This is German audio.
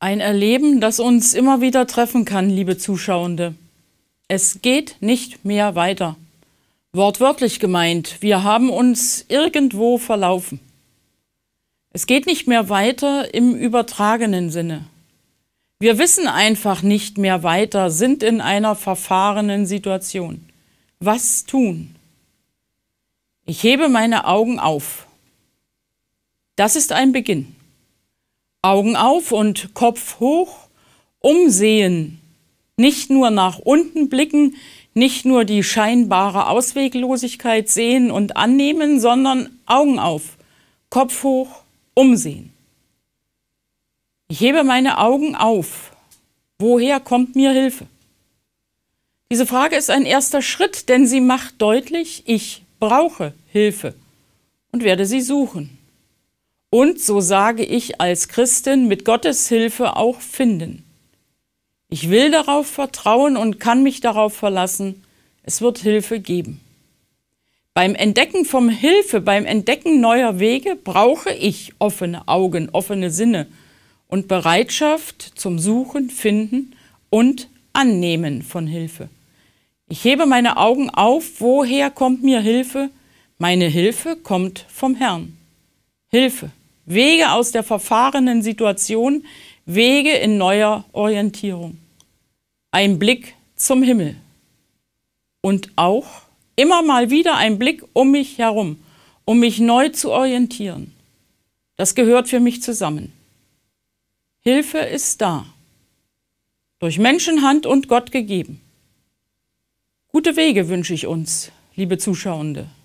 Ein Erleben, das uns immer wieder treffen kann, liebe Zuschauende. Es geht nicht mehr weiter. Wortwörtlich gemeint, wir haben uns irgendwo verlaufen. Es geht nicht mehr weiter im übertragenen Sinne. Wir wissen einfach nicht mehr weiter, sind in einer verfahrenen Situation. Was tun? Ich hebe meine Augen auf. Das ist ein Beginn. Augen auf und Kopf hoch, umsehen, nicht nur nach unten blicken, nicht nur die scheinbare Ausweglosigkeit sehen und annehmen, sondern Augen auf, Kopf hoch, umsehen. Ich hebe meine Augen auf. Woher kommt mir Hilfe? Diese Frage ist ein erster Schritt, denn sie macht deutlich, ich brauche Hilfe und werde sie suchen und, so sage ich als Christin, mit Gottes Hilfe auch finden. Ich will darauf vertrauen und kann mich darauf verlassen, es wird Hilfe geben. Beim Entdecken von Hilfe, beim Entdecken neuer Wege brauche ich offene Augen, offene Sinne und Bereitschaft zum Suchen, Finden und Annehmen von Hilfe. Ich hebe meine Augen auf, woher kommt mir Hilfe? Meine Hilfe kommt vom Herrn. Hilfe Wege aus der verfahrenen Situation, Wege in neuer Orientierung. Ein Blick zum Himmel. Und auch immer mal wieder ein Blick um mich herum, um mich neu zu orientieren. Das gehört für mich zusammen. Hilfe ist da. Durch Menschenhand und Gott gegeben. Gute Wege wünsche ich uns, liebe Zuschauende.